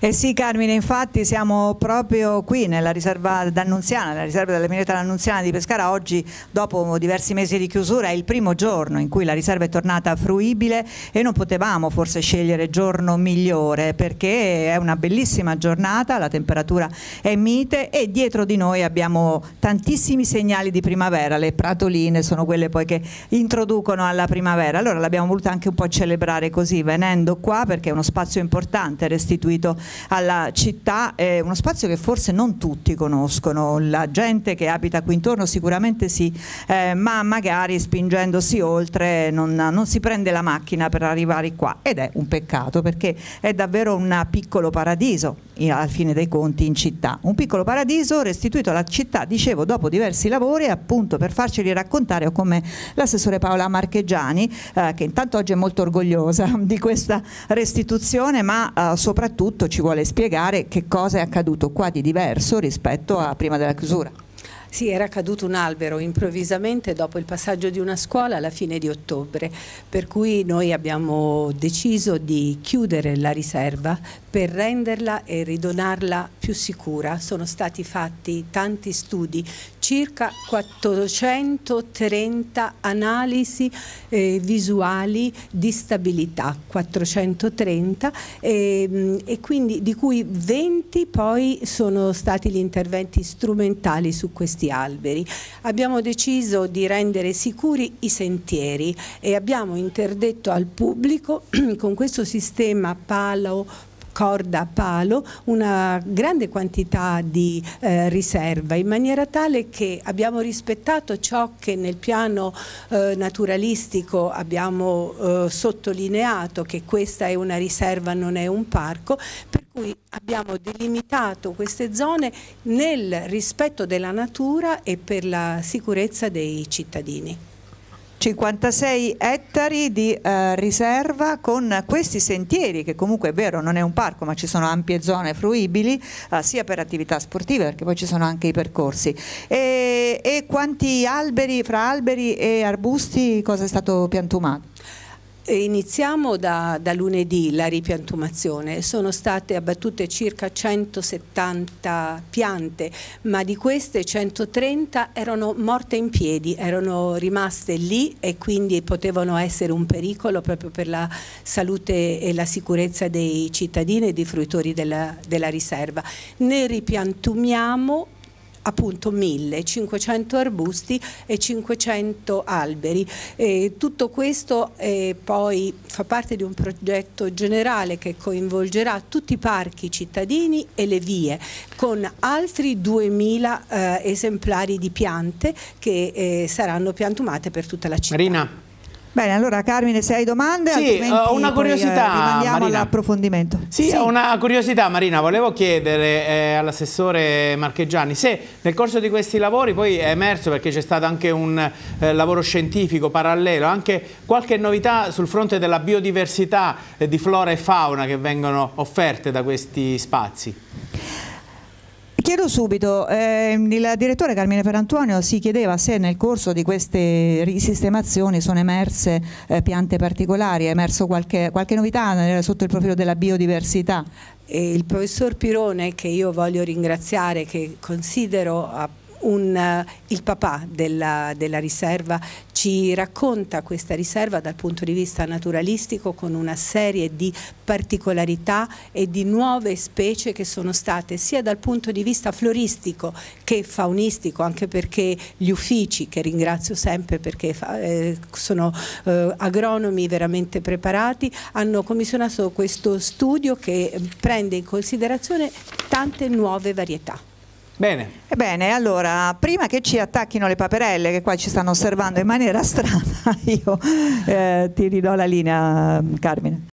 Eh sì Carmine, infatti siamo proprio qui nella riserva d'Annunziana, nella riserva della Mineta d'Annunziana di Pescara, oggi dopo diversi mesi di chiusura è il primo giorno in cui la riserva è tornata fruibile e non potevamo forse scegliere giorno migliore perché è una bellissima giornata, la temperatura è mite e dietro di noi abbiamo tantissimi segnali di primavera, le pratoline sono quelle poi che introducono alla primavera, allora l'abbiamo voluta anche un po' celebrare così venendo qua perché è uno spazio importante importante restituito alla città, è uno spazio che forse non tutti conoscono, la gente che abita qui intorno sicuramente sì, eh, ma magari spingendosi oltre non, non si prende la macchina per arrivare qua ed è un peccato perché è davvero un piccolo paradiso al fine dei conti in città. Un piccolo paradiso restituito alla città, dicevo, dopo diversi lavori, appunto per farceli raccontare ho come l'assessore Paola Marchegiani, eh, che intanto oggi è molto orgogliosa di questa restituzione, ma eh, soprattutto ci vuole spiegare che cosa è accaduto qua di diverso rispetto a prima della chiusura. Sì, era caduto un albero improvvisamente dopo il passaggio di una scuola alla fine di ottobre, per cui noi abbiamo deciso di chiudere la riserva per renderla e ridonarla più sicura. Sono stati fatti tanti studi, circa 430 analisi eh, visuali di stabilità, 430, e, ehm, e quindi di cui 20 poi sono stati gli interventi strumentali su questi questi alberi. Abbiamo deciso di rendere sicuri i sentieri e abbiamo interdetto al pubblico con questo sistema palo corda palo una grande quantità di eh, riserva in maniera tale che abbiamo rispettato ciò che nel piano eh, naturalistico abbiamo eh, sottolineato che questa è una riserva non è un parco cui abbiamo delimitato queste zone nel rispetto della natura e per la sicurezza dei cittadini. 56 ettari di eh, riserva con questi sentieri che comunque è vero non è un parco ma ci sono ampie zone fruibili eh, sia per attività sportive perché poi ci sono anche i percorsi e, e quanti alberi fra alberi e arbusti cosa è stato piantumato? Eh, iniziamo da, da, lunedì la ripiantumazione, sono state abbattute circa 170 piante, ma di queste 130 erano morte in piedi, erano rimaste lì e quindi potevano essere un pericolo proprio per la salute e la sicurezza dei cittadini e dei fruitori della, della riserva. Ne ripiantumiamo appunto 1500 arbusti e 500 alberi. E tutto questo eh, poi fa parte di un progetto generale che coinvolgerà tutti i parchi cittadini e le vie con altri 2000 eh, esemplari di piante che eh, saranno piantumate per tutta la città. Marina. Bene, allora Carmine, se hai domande, sì, ho una curiosità. Poi, eh, all'approfondimento. Sì, sì, ho una curiosità, Marina. Volevo chiedere eh, all'assessore Marcheggiani se nel corso di questi lavori poi è emerso, perché c'è stato anche un eh, lavoro scientifico parallelo, anche qualche novità sul fronte della biodiversità eh, di flora e fauna che vengono offerte da questi spazi chiedo subito, eh, il direttore Carmine Ferrantuonio si chiedeva se nel corso di queste risistemazioni sono emerse eh, piante particolari, è emerso qualche, qualche novità sotto il profilo della biodiversità? il professor Pirone, che io voglio ringraziare, che considero a un, eh, il papà della, della, riserva ci racconta questa riserva dal punto di vista naturalistico con una serie di particolarità e di nuove specie che sono state sia dal punto di vista floristico che faunistico, anche perché gli uffici, che ringrazio sempre perché eh, sono eh, agronomi veramente preparati, hanno commissionato questo studio che prende in considerazione tante nuove varietà. Bene. Bene, allora, prima che ci attacchino le paperelle, che qua ci stanno osservando in maniera strana, io eh, ti ridò la linea, Carmine.